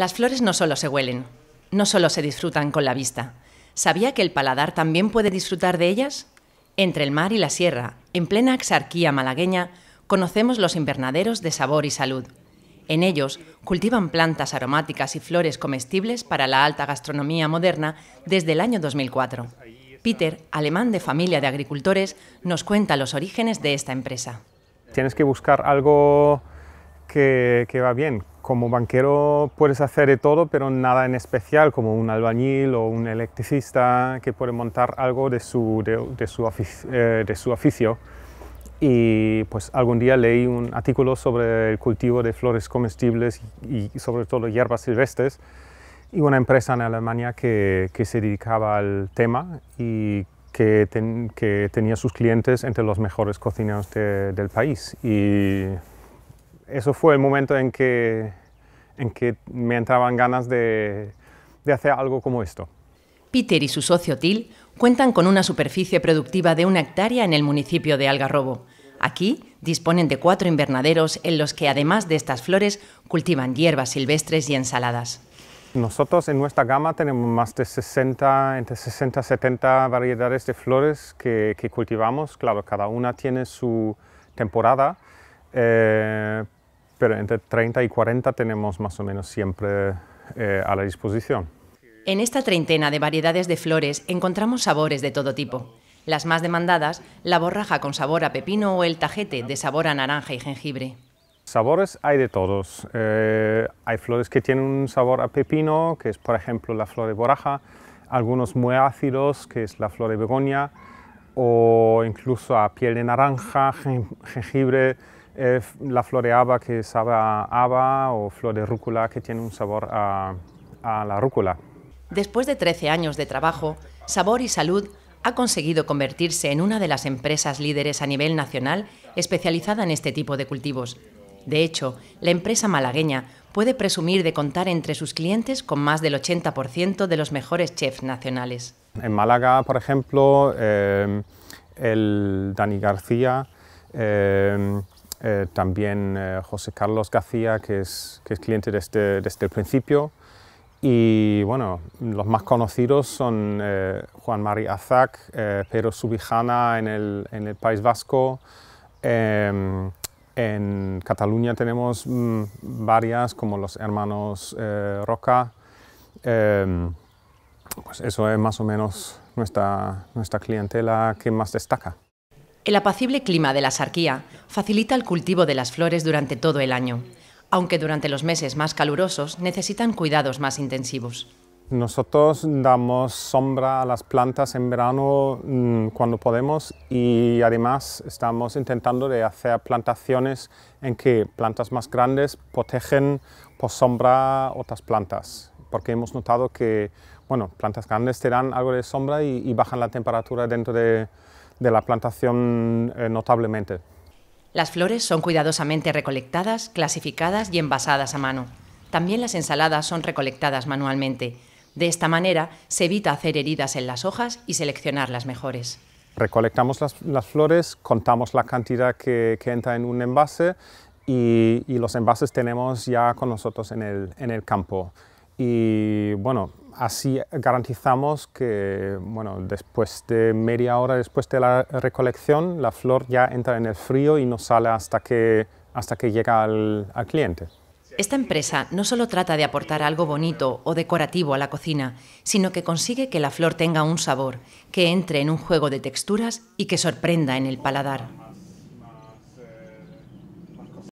Las flores no solo se huelen, no solo se disfrutan con la vista. ¿Sabía que el paladar también puede disfrutar de ellas? Entre el mar y la sierra, en plena exarquía malagueña, conocemos los invernaderos de sabor y salud. En ellos cultivan plantas aromáticas y flores comestibles para la alta gastronomía moderna desde el año 2004. Peter, alemán de familia de agricultores, nos cuenta los orígenes de esta empresa. Tienes que buscar algo que, que va bien, como banquero puedes hacer de todo, pero nada en especial, como un albañil o un electricista que puede montar algo de su, de, su, oficio, eh, de su oficio. Y pues algún día leí un artículo sobre el cultivo de flores comestibles y, sobre todo hierbas silvestres y una empresa en Alemania que, que se dedicaba al tema y que, que, tenía sus clientes entre los mejores cocineros del país. Y eso fue el momento en que en que me entraban ganas de, hacer algo como esto. Peter y su socio Til cuentan con una superficie productiva de una hectárea en el municipio de Algarrobo. Aquí disponen de cuatro invernaderos en los que, además de estas flores, cultivan hierbas silvestres y ensaladas. Nosotros en nuestra gama tenemos más de 60, entre 60 y 70 variedades de flores que, cultivamos. Claro, cada una tiene su temporada, eh, pero entre 30 y 40 tenemos más o menos siempre eh, a la disposición. En esta treintena de variedades de flores encontramos sabores de todo tipo. Las más demandadas, la borraja con sabor a pepino o el tajete de sabor a naranja y jengibre. Sabores hay de todos. Eh, hay flores que tienen un sabor a pepino, que es por ejemplo la flor de borraja, algunos muy ácidos, que es la flor de begonia, o incluso a piel de naranja, jengibre, eh, la floreaba que sabe a o flor de rúcula que tiene un sabor a, la rúcula. Después de 13 años de trabajo, Sabor y Salud ha conseguido convertirse en una de las empresas líderes a nivel nacional especializada en este tipo de cultivos. De hecho, la empresa malagueña puede presumir de contar entre sus clientes con más del 80% de los mejores chefs nacionales. En Málaga, por ejemplo, eh, el Dani García, eh, eh, también eh, José Carlos García, que es, cliente desde, el este, este principio. Y bueno, los más conocidos son eh, Juan Mari Azac, Pedro Subijana en el, País Vasco. Em, en Cataluña tenemos mm, varias, como los hermanos Roca. Em, pues eso es más o menos nuestra, nuestra clientela que más destaca. El apacible clima de la Sarquía facilita el cultivo de las flores durante todo el año, aunque durante los meses más calurosos necesitan cuidados más intensivos. Nosotros damos sombra a las plantas en verano mm, cuando podemos y además estamos intentando de hacer plantaciones en que plantas más grandes protegen por sombra otras plantas, porque hemos notado que bueno, plantas grandes te dan algo de sombra y, bajan la temperatura dentro de, la plantación eh, notablemente. Las flores son cuidadosamente recolectadas, clasificadas y envasadas a mano. También las ensaladas son recolectadas manualmente. De esta manera se evita hacer heridas en las hojas y seleccionar las mejores. Recolectamos las, flores, contamos la cantidad que, entra en un envase y, los envases tenemos ya con nosotros en el, en el campo. Y bueno, así garantizamos que bueno, después de media hora después de la recolección, la flor ya entra en el frío y no sale hasta que, llega al, al cliente. Esta empresa no solo trata de aportar algo bonito o decorativo a la cocina, sino que consigue que la flor tenga un sabor, que entre en un juego de texturas y que sorprenda en el paladar.